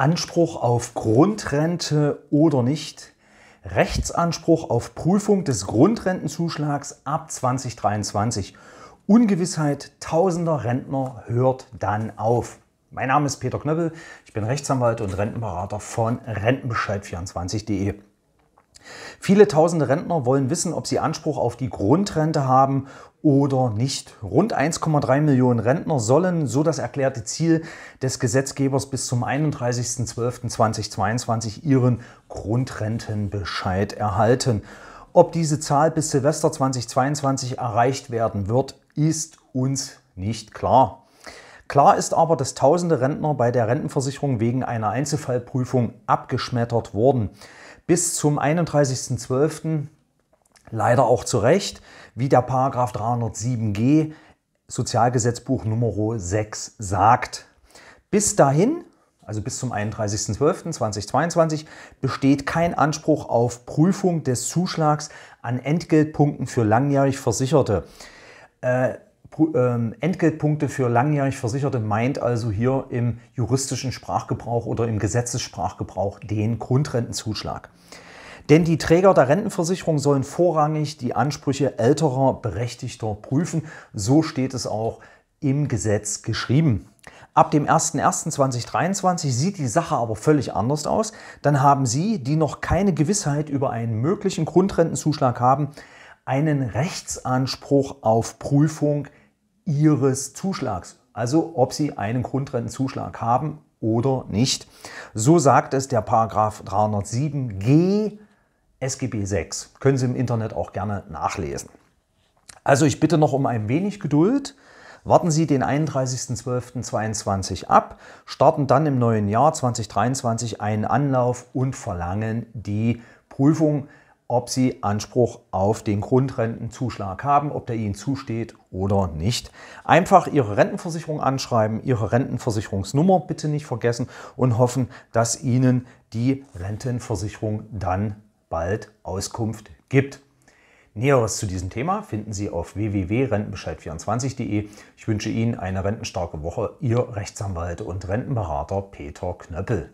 Anspruch auf Grundrente oder nicht. Rechtsanspruch auf Prüfung des Grundrentenzuschlags ab 2023. Ungewissheit tausender Rentner hört dann auf. Mein Name ist Peter Knöppel, ich bin Rechtsanwalt und Rentenberater von Rentenbescheid24.de. Viele tausende Rentner wollen wissen, ob sie Anspruch auf die Grundrente haben oder nicht. Rund 1,3 Millionen Rentner sollen, so das erklärte Ziel des Gesetzgebers, bis zum 31.12.2022 ihren Grundrentenbescheid erhalten. Ob diese Zahl bis Silvester 2022 erreicht werden wird, ist uns nicht klar. Klar ist aber, dass tausende Rentner bei der Rentenversicherung wegen einer Einzelfallprüfung abgeschmettert wurden. Bis zum 31.12. leider auch zu Recht, wie der Paragraph 307g Sozialgesetzbuch Nr. 6 sagt. Bis dahin, also bis zum 31.12.2022, besteht kein Anspruch auf Prüfung des Zuschlags an Entgeltpunkten für langjährig Versicherte. Äh, ähm, Entgeltpunkte für langjährig Versicherte meint also hier im juristischen Sprachgebrauch oder im Gesetzessprachgebrauch den Grundrentenzuschlag. Denn die Träger der Rentenversicherung sollen vorrangig die Ansprüche älterer Berechtigter prüfen. So steht es auch im Gesetz geschrieben. Ab dem 01.01.2023 sieht die Sache aber völlig anders aus. Dann haben Sie, die noch keine Gewissheit über einen möglichen Grundrentenzuschlag haben, einen Rechtsanspruch auf Prüfung ihres Zuschlags, also ob sie einen Grundrentenzuschlag haben oder nicht. So sagt es der Paragraph 307g SGB 6. Können Sie im Internet auch gerne nachlesen. Also ich bitte noch um ein wenig Geduld. Warten Sie den 31.12.22 ab, starten dann im neuen Jahr 2023 einen Anlauf und verlangen die Prüfung ob sie Anspruch auf den Grundrentenzuschlag haben, ob der ihnen zusteht oder nicht. Einfach ihre Rentenversicherung anschreiben, ihre Rentenversicherungsnummer bitte nicht vergessen und hoffen, dass ihnen die Rentenversicherung dann bald Auskunft gibt. Näheres zu diesem Thema finden Sie auf www.rentenbescheid24.de. Ich wünsche Ihnen eine rentenstarke Woche, Ihr Rechtsanwalt und Rentenberater Peter Knöppel.